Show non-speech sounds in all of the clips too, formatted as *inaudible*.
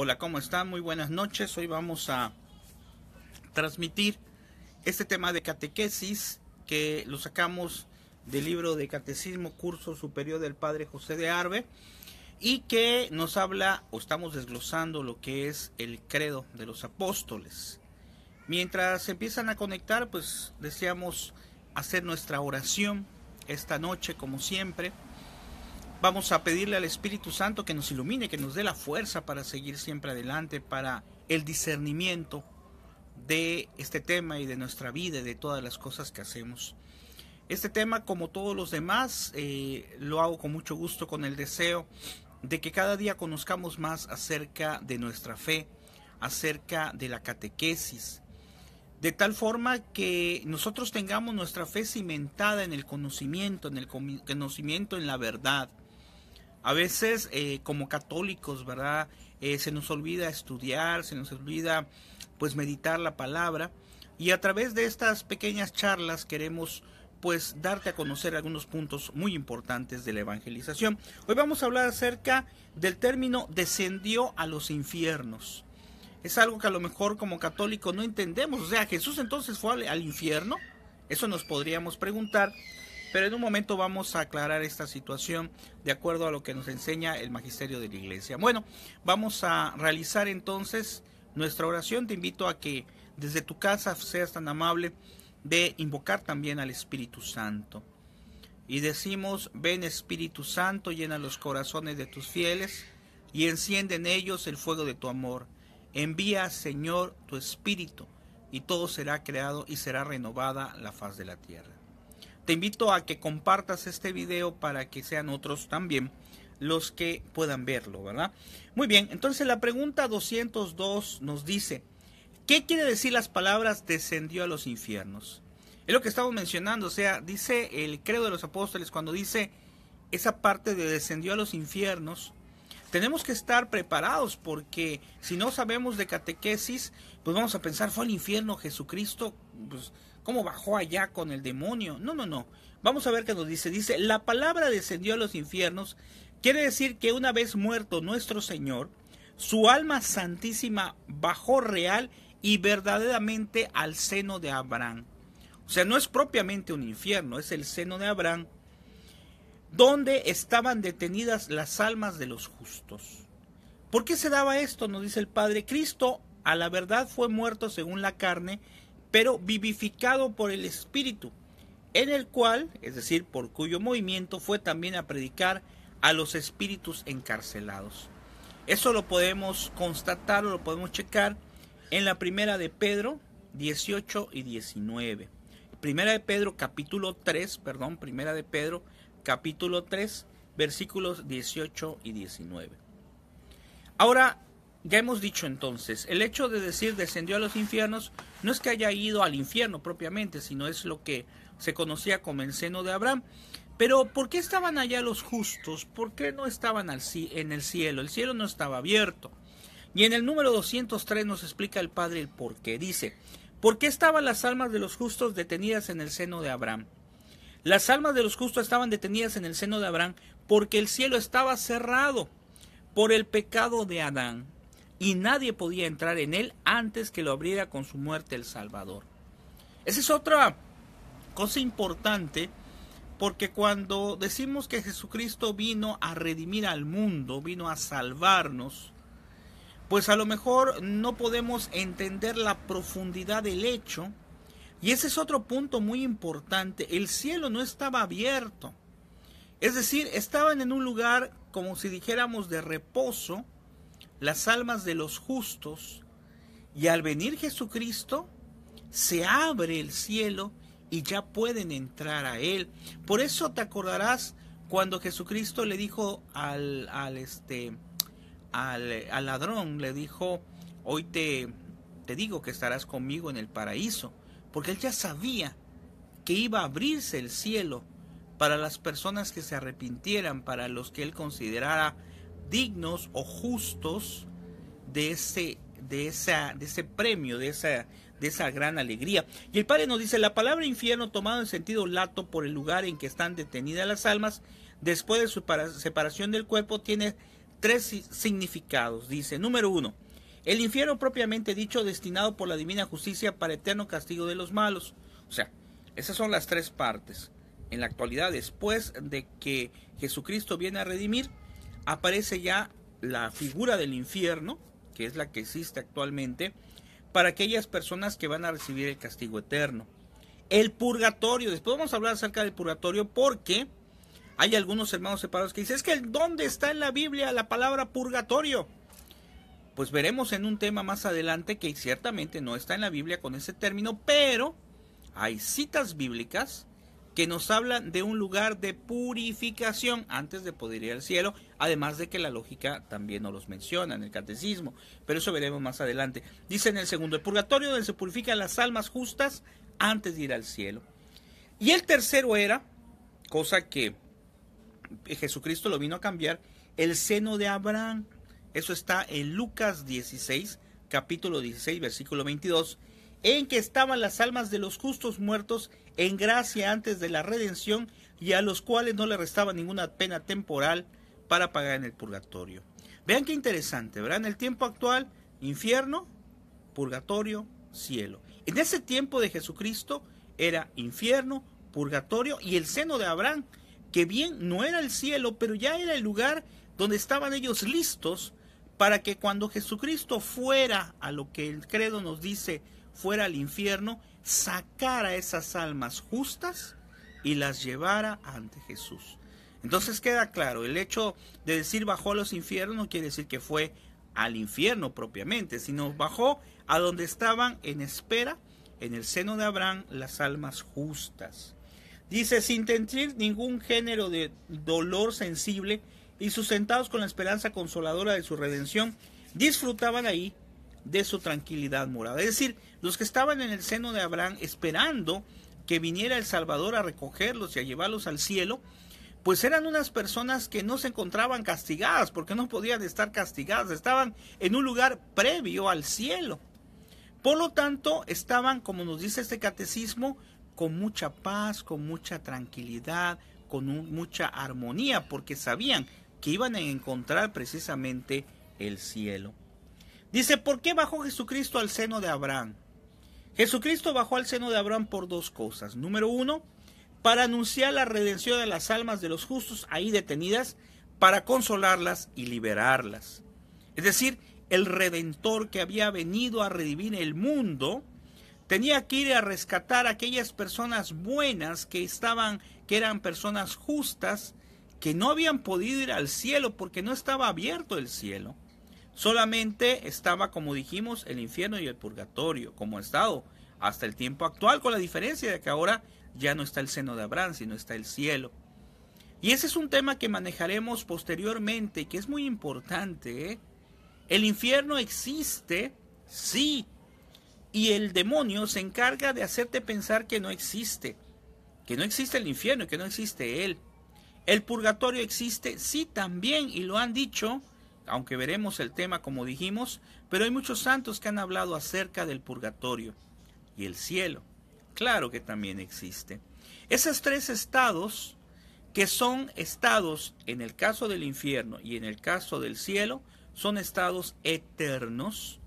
Hola, ¿cómo están? Muy buenas noches. Hoy vamos a transmitir este tema de catequesis que lo sacamos del libro de Catecismo Curso Superior del Padre José de Arbe y que nos habla o estamos desglosando lo que es el credo de los apóstoles. Mientras se empiezan a conectar, pues deseamos hacer nuestra oración esta noche como siempre Vamos a pedirle al Espíritu Santo que nos ilumine, que nos dé la fuerza para seguir siempre adelante, para el discernimiento de este tema y de nuestra vida y de todas las cosas que hacemos. Este tema, como todos los demás, eh, lo hago con mucho gusto, con el deseo de que cada día conozcamos más acerca de nuestra fe, acerca de la catequesis, de tal forma que nosotros tengamos nuestra fe cimentada en el conocimiento, en el conocimiento, en la verdad, a veces eh, como católicos, ¿verdad? Eh, se nos olvida estudiar, se nos olvida pues meditar la palabra y a través de estas pequeñas charlas queremos pues darte a conocer algunos puntos muy importantes de la evangelización. Hoy vamos a hablar acerca del término descendió a los infiernos. Es algo que a lo mejor como católico no entendemos. O sea, Jesús entonces fue al infierno. Eso nos podríamos preguntar. Pero en un momento vamos a aclarar esta situación de acuerdo a lo que nos enseña el magisterio de la iglesia. Bueno, vamos a realizar entonces nuestra oración. Te invito a que desde tu casa seas tan amable de invocar también al Espíritu Santo. Y decimos, ven Espíritu Santo, llena los corazones de tus fieles y enciende en ellos el fuego de tu amor. Envía, Señor, tu Espíritu, y todo será creado y será renovada la faz de la tierra. Te invito a que compartas este video para que sean otros también los que puedan verlo, ¿verdad? Muy bien, entonces la pregunta 202 nos dice, ¿qué quiere decir las palabras descendió a los infiernos? Es lo que estamos mencionando, o sea, dice el credo de los apóstoles cuando dice esa parte de descendió a los infiernos, tenemos que estar preparados porque si no sabemos de catequesis, pues vamos a pensar, fue al infierno Jesucristo, pues cómo bajó allá con el demonio. No, no, no. Vamos a ver qué nos dice. Dice, la palabra descendió a los infiernos. Quiere decir que una vez muerto nuestro Señor, su alma santísima bajó real y verdaderamente al seno de Abraham. O sea, no es propiamente un infierno, es el seno de Abraham, donde estaban detenidas las almas de los justos. ¿Por qué se daba esto? Nos dice el Padre. Cristo a la verdad fue muerto según la carne, pero vivificado por el Espíritu, en el cual, es decir, por cuyo movimiento fue también a predicar a los espíritus encarcelados. Eso lo podemos constatar lo podemos checar en la primera de Pedro 18 y 19. Primera de Pedro capítulo 3, perdón, primera de Pedro capítulo 3, versículos 18 y 19. Ahora, ya hemos dicho entonces, el hecho de decir descendió a los infiernos no es que haya ido al infierno propiamente, sino es lo que se conocía como el seno de Abraham. Pero ¿por qué estaban allá los justos? ¿Por qué no estaban en el cielo? El cielo no estaba abierto. Y en el número 203 nos explica el Padre el por qué. Dice, ¿por qué estaban las almas de los justos detenidas en el seno de Abraham? Las almas de los justos estaban detenidas en el seno de Abraham porque el cielo estaba cerrado por el pecado de Adán y nadie podía entrar en él antes que lo abriera con su muerte el Salvador. Esa es otra cosa importante porque cuando decimos que Jesucristo vino a redimir al mundo, vino a salvarnos, pues a lo mejor no podemos entender la profundidad del hecho. Y ese es otro punto muy importante. El cielo no estaba abierto. Es decir, estaban en un lugar como si dijéramos de reposo, las almas de los justos, y al venir Jesucristo, se abre el cielo y ya pueden entrar a Él. Por eso te acordarás cuando Jesucristo le dijo al, al, este, al, ladrón, le dijo, hoy te, te digo que estarás conmigo en el paraíso, porque él ya sabía que iba a abrirse el cielo para las personas que se arrepintieran, para los que él considerara dignos o justos de ese, de esa, de ese premio, de esa, de esa gran alegría. Y el Padre nos dice, la palabra infierno tomado en sentido lato por el lugar en que están detenidas las almas, después de su separación del cuerpo, tiene tres significados. Dice, número uno, el infierno propiamente dicho destinado por la divina justicia para eterno castigo de los malos. O sea, esas son las tres partes. En la actualidad, después de que Jesucristo viene a redimir, aparece ya la figura del infierno, que es la que existe actualmente, para aquellas personas que van a recibir el castigo eterno. El purgatorio, después vamos a hablar acerca del purgatorio porque hay algunos hermanos separados que dicen, es que ¿dónde está en la Biblia la palabra purgatorio? Pues veremos en un tema más adelante que ciertamente no está en la Biblia con ese término, pero hay citas bíblicas que nos hablan de un lugar de purificación antes de poder ir al cielo, además de que la lógica también no los menciona en el catecismo, pero eso veremos más adelante. Dice en el segundo, el purgatorio donde se purifican las almas justas antes de ir al cielo. Y el tercero era, cosa que eh, Jesucristo lo vino a cambiar, el seno de Abraham. Eso está en Lucas 16, capítulo 16, versículo 22, en que estaban las almas de los justos muertos en gracia antes de la redención y a los cuales no le restaba ninguna pena temporal para pagar en el purgatorio. Vean qué interesante, ¿verdad? En el tiempo actual, infierno, purgatorio, cielo. En ese tiempo de Jesucristo era infierno, purgatorio y el seno de Abraham, que bien no era el cielo, pero ya era el lugar donde estaban ellos listos para que cuando Jesucristo fuera a lo que el credo nos dice, fuera al infierno, sacara esas almas justas y las llevara ante Jesús. Entonces queda claro, el hecho de decir bajó a los infiernos no quiere decir que fue al infierno propiamente, sino bajó a donde estaban en espera, en el seno de Abraham, las almas justas. Dice, sin sentir ningún género de dolor sensible y sustentados con la esperanza consoladora de su redención, disfrutaban ahí de su tranquilidad morada. Es decir, los que estaban en el seno de Abraham esperando que viniera el Salvador a recogerlos y a llevarlos al cielo, pues eran unas personas que no se encontraban castigadas, porque no podían estar castigadas, estaban en un lugar previo al cielo. Por lo tanto, estaban, como nos dice este catecismo, con mucha paz, con mucha tranquilidad, con mucha armonía, porque sabían que iban a encontrar precisamente el cielo. Dice, ¿por qué bajó Jesucristo al seno de Abraham? Jesucristo bajó al seno de Abraham por dos cosas. Número uno, para anunciar la redención de las almas de los justos ahí detenidas, para consolarlas y liberarlas. Es decir, el redentor que había venido a redimir el mundo, tenía que ir a rescatar a aquellas personas buenas que estaban, que eran personas justas, que no habían podido ir al cielo porque no estaba abierto el cielo. Solamente estaba, como dijimos, el infierno y el purgatorio como ha estado hasta el tiempo actual, con la diferencia de que ahora ya no está el seno de Abraham, sino está el cielo. Y ese es un tema que manejaremos posteriormente, que es muy importante. ¿eh? El infierno existe, sí, y el demonio se encarga de hacerte pensar que no existe, que no existe el infierno, que no existe él. El purgatorio existe, sí, también, y lo han dicho aunque veremos el tema como dijimos, pero hay muchos santos que han hablado acerca del purgatorio y el cielo. Claro que también existe. Esos tres estados, que son estados en el caso del infierno y en el caso del cielo, son estados eternos,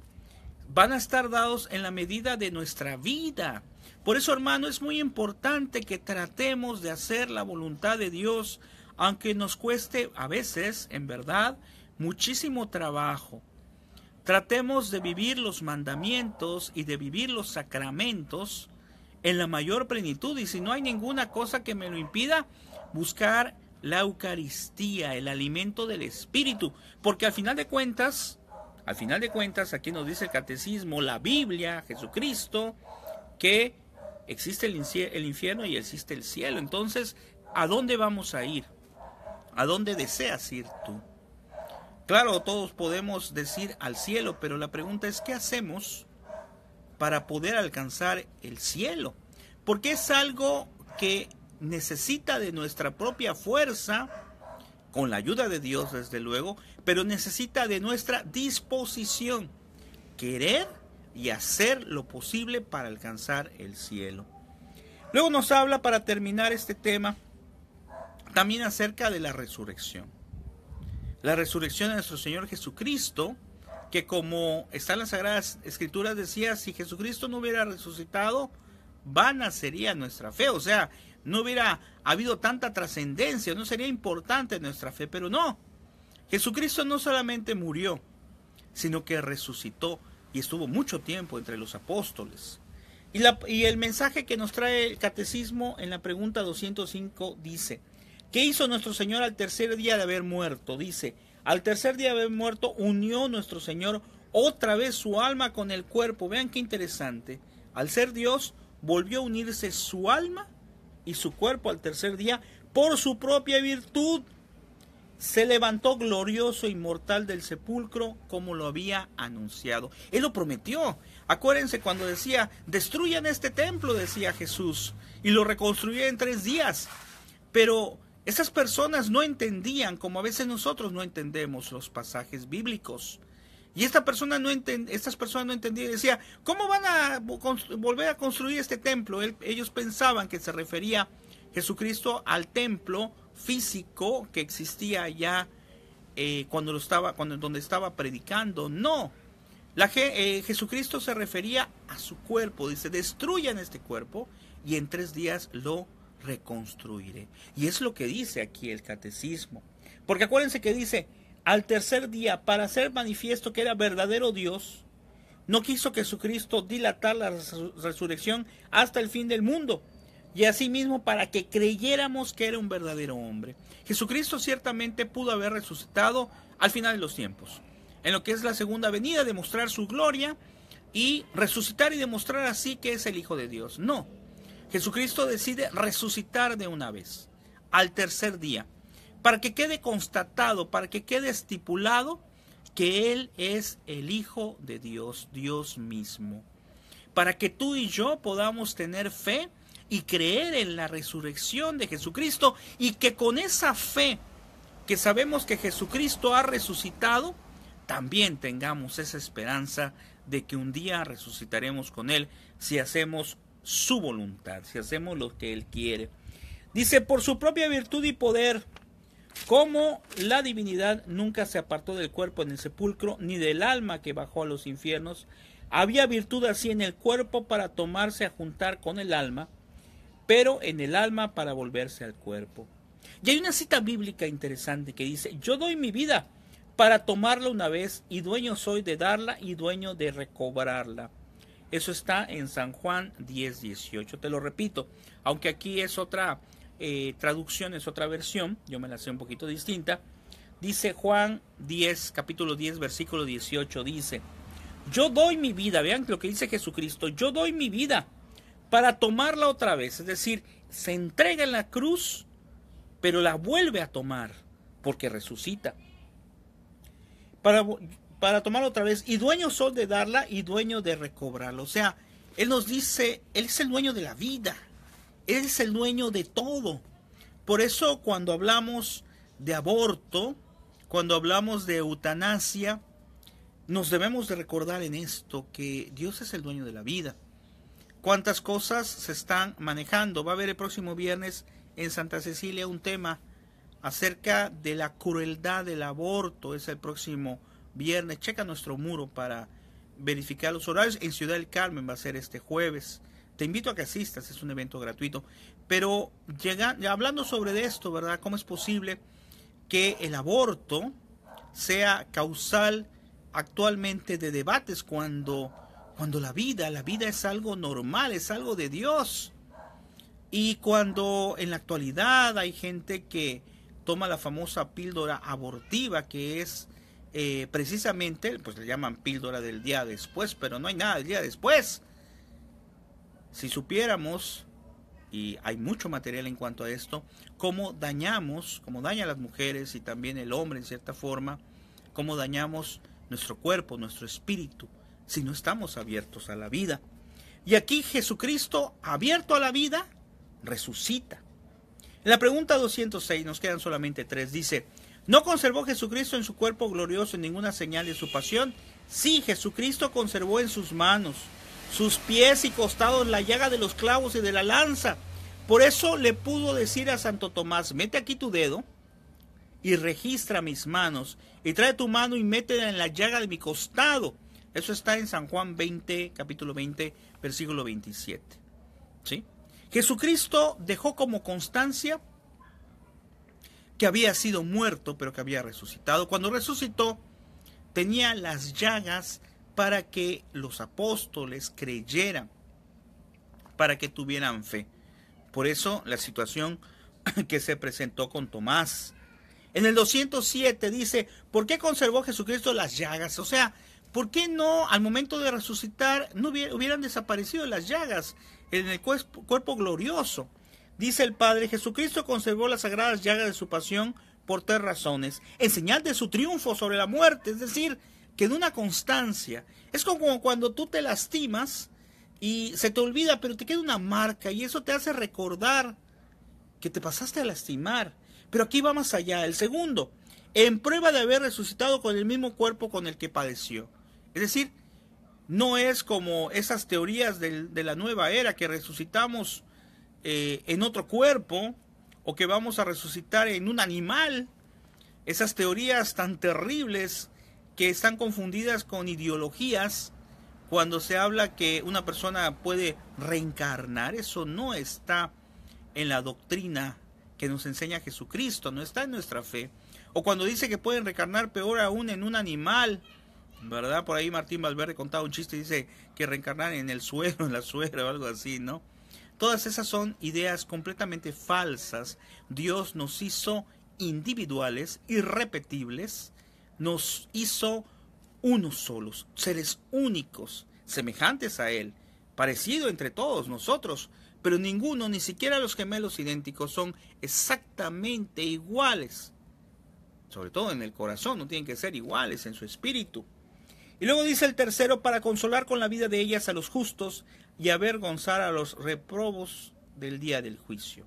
van a estar dados en la medida de nuestra vida. Por eso, hermano, es muy importante que tratemos de hacer la voluntad de Dios, aunque nos cueste a veces, en verdad, muchísimo trabajo. Tratemos de vivir los mandamientos y de vivir los sacramentos en la mayor plenitud. Y si no hay ninguna cosa que me lo impida, buscar la Eucaristía, el alimento del Espíritu. Porque al final de cuentas, al final de cuentas, aquí nos dice el catecismo, la Biblia, Jesucristo, que existe el, infierno y existe el cielo. Entonces, ¿a dónde vamos a ir? ¿A dónde deseas ir tú? Claro, todos podemos decir al cielo, pero la pregunta es, ¿qué hacemos para poder alcanzar el cielo? Porque es algo que necesita de nuestra propia fuerza, con la ayuda de Dios desde luego, pero necesita de nuestra disposición, querer y hacer lo posible para alcanzar el cielo. Luego nos habla para terminar este tema también acerca de la resurrección la resurrección de nuestro Señor Jesucristo, que como está las Sagradas Escrituras, decía, si Jesucristo no hubiera resucitado, vana sería nuestra fe. O sea, no hubiera habido tanta trascendencia, no sería importante nuestra fe, pero no. Jesucristo no solamente murió, sino que resucitó y estuvo mucho tiempo entre los apóstoles. Y, y el mensaje que nos trae el catecismo en la pregunta 205 dice, ¿Qué hizo nuestro Señor al tercer día de haber muerto? Dice, al tercer día de haber muerto unió nuestro Señor otra vez su alma con el cuerpo. Vean qué interesante. Al ser Dios, volvió a unirse su alma y su cuerpo al tercer día por su propia virtud. Se levantó glorioso e inmortal del sepulcro como lo había anunciado. Él lo prometió. Acuérdense cuando decía, destruyan este templo, decía Jesús, y lo reconstruyó en tres días. Pero esas personas no entendían, como a veces nosotros no entendemos los pasajes bíblicos. Y no estas personas no entendían y decía, ¿cómo van a volver a construir este templo? ellos pensaban que se refería Jesucristo al templo físico que existía allá eh, cuando lo estaba, cuando donde estaba predicando. No, la, eh, Jesucristo se refería a su cuerpo. Dice, destruyan este cuerpo y en tres días lo reconstruiré. Y es lo que dice aquí el catecismo. Porque acuérdense que dice, al tercer día, para hacer manifiesto que era verdadero Dios, no quiso Jesucristo dilatar la resurrección hasta el fin del mundo. Y asimismo para que creyéramos que era un verdadero hombre. Jesucristo ciertamente pudo haber resucitado al final de los tiempos, en lo que es la segunda venida, demostrar su gloria y resucitar y demostrar así que es el Hijo de Dios. No, Jesucristo decide resucitar de una vez, al tercer día, para que quede constatado, para que quede estipulado que Él es el Hijo de Dios, Dios mismo. Para que tú y yo podamos tener fe y creer en la resurrección de Jesucristo y que con esa fe que sabemos que Jesucristo ha resucitado, también tengamos esa esperanza de que un día resucitaremos con Él si hacemos su voluntad, si hacemos lo que Él quiere. Dice, por su propia virtud y poder, como la divinidad nunca se apartó del cuerpo en el sepulcro, ni del alma que bajó a los infiernos, había virtud así en el cuerpo para tomarse a juntar con el alma, pero en el alma para volverse al cuerpo. Y hay una cita bíblica interesante que dice, yo doy mi vida para tomarla una vez y dueño soy de darla y dueño de recobrarla. Eso está en San Juan 18, te lo repito, aunque aquí es otra eh, traducción, es otra versión, yo me la sé un poquito distinta. Dice Juan 10, capítulo 10, versículo 18, dice, yo doy mi vida, vean lo que dice Jesucristo, yo doy mi vida para tomarla otra vez, es decir, se entrega en la cruz, pero la vuelve a tomar porque resucita. Para, para tomar otra vez, y dueño sol de darla y dueño de recobrarla, O sea, Él nos dice, Él es el dueño de la vida, Él es el dueño de todo. Por eso cuando hablamos de aborto, cuando hablamos de eutanasia, nos debemos de recordar en esto que Dios es el dueño de la vida. Cuántas cosas se están manejando. Va a haber el próximo viernes en Santa Cecilia un tema acerca de la crueldad del aborto. Es el próximo viernes. Checa nuestro muro para verificar los horarios. En Ciudad del Carmen va a ser este jueves. Te invito a que asistas, es un evento gratuito. Pero llega, hablando sobre de esto, ¿verdad? ¿Cómo es posible que el aborto sea causal actualmente de debates cuando, cuando la vida, la vida es algo normal, es algo de Dios? Y cuando en la actualidad hay gente que toma la famosa píldora abortiva, que es eh, precisamente, pues le llaman píldora del día después, pero no hay nada del día después. Si supiéramos, y hay mucho material en cuanto a esto, cómo dañamos, cómo daña a las mujeres y también el hombre en cierta forma, cómo dañamos nuestro cuerpo, nuestro espíritu, si no estamos abiertos a la vida. Y aquí Jesucristo, abierto a la vida, resucita. En la pregunta 206, nos quedan solamente tres, dice, ¿No conservó Jesucristo en su cuerpo glorioso ninguna señal de su pasión? Sí, Jesucristo conservó en sus manos, sus pies y costados la llaga de los clavos y de la lanza. Por eso le pudo decir a Santo Tomás, mete aquí tu dedo y registra mis manos, y trae tu mano y métela en la llaga de mi costado. Eso está en San Juan 20, capítulo 20, versículo 27. Jesucristo dejó como constancia que había sido muerto, pero que había resucitado. Cuando resucitó, tenía las llagas para que los apóstoles creyeran, para que tuvieran fe. Por eso la situación *clears throat* que se presentó con Tomás. En el 207 dice, ¿por qué conservó Jesucristo las llagas? O sea, ¿por qué no al momento de resucitar no hubieran desaparecido las llagas en el cuerpo glorioso? Dice el Padre, Jesucristo conservó las sagradas llagas de su pasión por tres razones. En señal de su triunfo sobre la muerte, es decir, que de una constancia. Es como cuando tú te lastimas y se te olvida, pero te queda una marca y eso te hace recordar que te pasaste a lastimar. Pero aquí va más allá. El segundo, en prueba de haber resucitado con el mismo cuerpo con el que padeció. Es decir, no es como esas teorías de la nueva era que resucitamos eh, en otro cuerpo o que vamos a resucitar en un animal. Esas teorías tan terribles que están confundidas con ideologías cuando se habla que una persona puede reencarnar. Eso no está en la doctrina que nos enseña Jesucristo, no está en nuestra fe. O cuando dice que pueden reencarnar peor aún en un animal, ¿verdad? Por ahí Martín Valverde contaba un chiste, dice que reencarnar en el suelo, *laughs* en la suegra o algo así, ¿no? Todas esas son ideas completamente falsas. Dios nos hizo individuales, irrepetibles, nos hizo unos solos, seres únicos, semejantes a Él, parecido entre todos nosotros, pero ninguno, ni siquiera los gemelos idénticos, son exactamente iguales. Sobre todo en el corazón, no tienen que ser iguales en su espíritu. Y luego dice el tercero, para consolar con la vida de ellas a los justos, y avergonzar a los reprobos del día del juicio.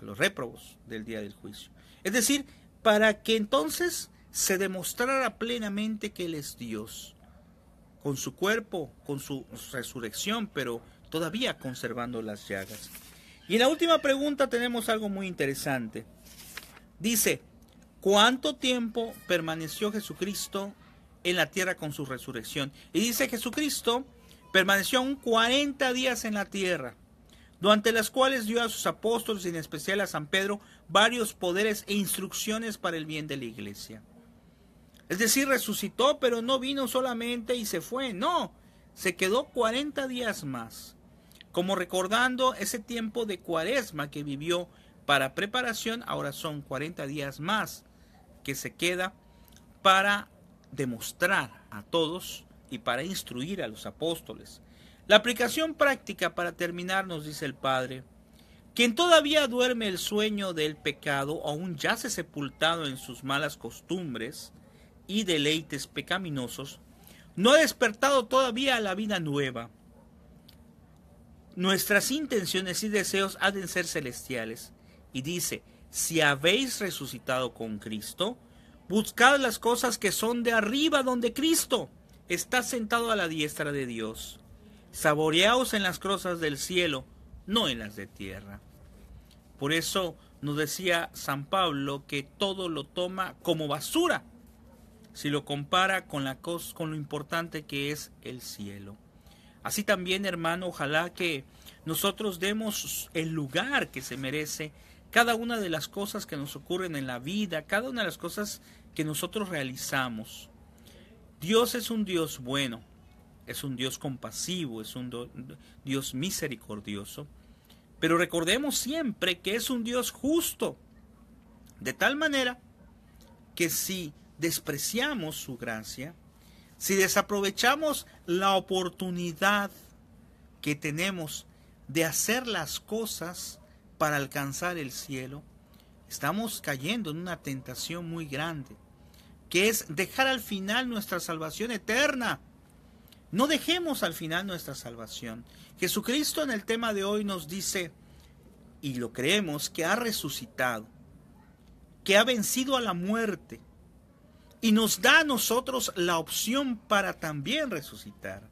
A los reprobos del día del juicio. Es decir, para que entonces se demostrara plenamente que Él es Dios, con su cuerpo, con su resurrección, pero todavía conservando las llagas. Y en la última pregunta tenemos algo muy interesante. Dice, ¿cuánto tiempo permaneció Jesucristo en la tierra con su resurrección? Y dice Jesucristo Permaneció aún 40 días en la tierra, durante las cuales dio a sus apóstoles en especial a San Pedro varios poderes e instrucciones para el bien de la iglesia. Es decir, resucitó, pero no vino solamente y se fue, no, se quedó 40 días más, como recordando ese tiempo de cuaresma que vivió para preparación, ahora son 40 días más que se queda para demostrar a todos y para instruir a los apóstoles. La aplicación práctica para terminar nos dice el Padre, quien todavía duerme el sueño del pecado aún yace sepultado en sus malas costumbres y deleites pecaminosos, no ha despertado todavía a la vida nueva. Nuestras intenciones y deseos han de ser celestiales. Y dice, si habéis resucitado con Cristo, buscad las cosas que son de arriba donde Cristo está sentado a la diestra de Dios. Saboreaos en las cosas del cielo, no en las de tierra. Por eso nos decía San Pablo que todo lo toma como basura si lo compara con, la con lo importante que es el cielo. Así también, hermano, ojalá que nosotros demos el lugar que se merece cada una de las cosas que nos ocurren en la vida, cada una de las cosas que nosotros realizamos. Dios es un Dios bueno, es un Dios compasivo, es un Dios misericordioso, pero recordemos siempre que es un Dios justo, de tal manera que si despreciamos su gracia, si desaprovechamos la oportunidad que tenemos de hacer las cosas para alcanzar el cielo, estamos cayendo en una tentación muy grande que es dejar al final nuestra salvación eterna. No dejemos al final nuestra salvación. Jesucristo en el tema de hoy nos dice, y lo creemos, que ha resucitado, que ha vencido a la muerte, y nos da a nosotros la opción para también resucitar.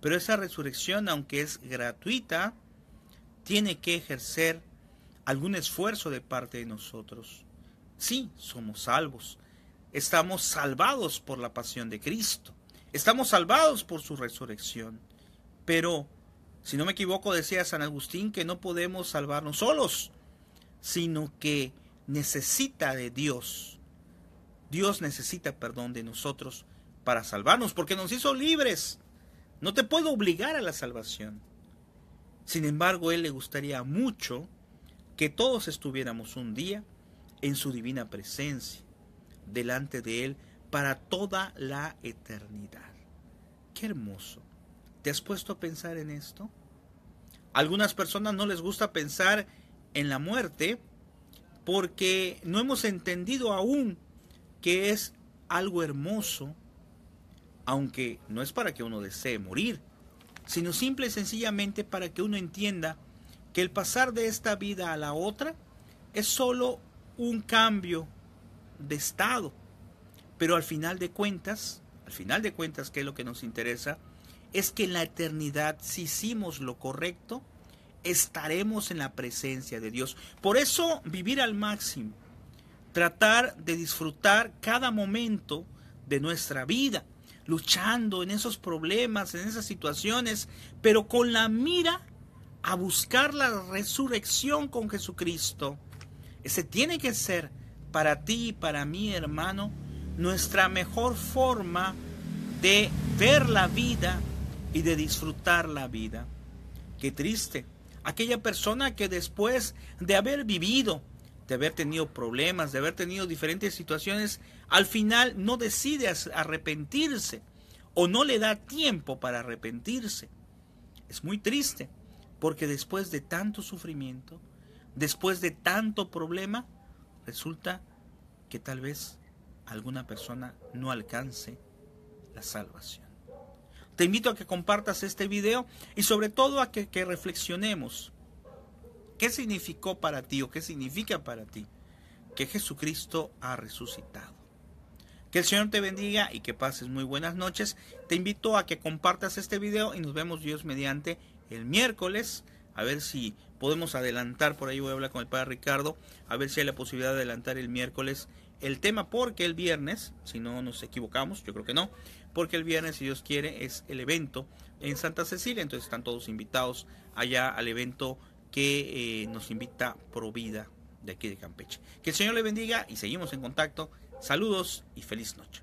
Pero esa resurrección, aunque es gratuita, tiene que ejercer algún esfuerzo de parte de nosotros. Sí, somos salvos, estamos salvados por la pasión de Cristo. Estamos salvados por su resurrección. Pero, si no me equivoco, decía San Agustín que no podemos salvarnos solos, sino que necesita de Dios. Dios necesita perdón de nosotros para salvarnos, porque nos hizo libres. No te puedo obligar a la salvación. Sin embargo, a Él le gustaría mucho que todos estuviéramos un día en su divina presencia delante de Él para toda la eternidad. Qué hermoso. ¿Te has puesto a pensar en esto? algunas personas no les gusta pensar en la muerte porque no hemos entendido aún que es algo hermoso, aunque no es para que uno desee morir, sino simple y sencillamente para que uno entienda que el pasar de esta vida a la otra es solo un cambio de Estado. Pero al final de cuentas, al final de cuentas, que es lo que nos interesa, es que en la eternidad, si hicimos lo correcto, estaremos en la presencia de Dios. Por eso, vivir al máximo, tratar de disfrutar cada momento de nuestra vida, luchando en esos problemas, en esas situaciones, pero con la mira a buscar la resurrección con Jesucristo. Ese tiene que ser para ti y para mí, hermano, nuestra mejor forma de ver la vida y de disfrutar la vida. Qué triste. Aquella persona que después de haber vivido, de haber tenido problemas, de haber tenido diferentes situaciones, al final no decide arrepentirse o no le da tiempo para arrepentirse. Es muy triste, porque después de tanto sufrimiento, después de tanto problema, resulta que tal vez alguna persona no alcance la salvación. Te invito a que compartas este video y sobre todo a que, reflexionemos qué significó para ti o qué significa para ti que Jesucristo ha resucitado. Que el Señor te bendiga y que pases muy buenas noches. Te invito a que compartas este video y nos vemos Dios mediante el miércoles a ver si podemos adelantar, por ahí voy a hablar con el padre Ricardo, a ver si hay la posibilidad de adelantar el miércoles el tema, porque el viernes, si no nos equivocamos, yo creo que no, porque el viernes, si Dios quiere, es el evento en Santa Cecilia, entonces están todos invitados allá al evento que eh, nos invita Vida de aquí de Campeche. Que el Señor le bendiga y seguimos en contacto. Saludos y feliz noche.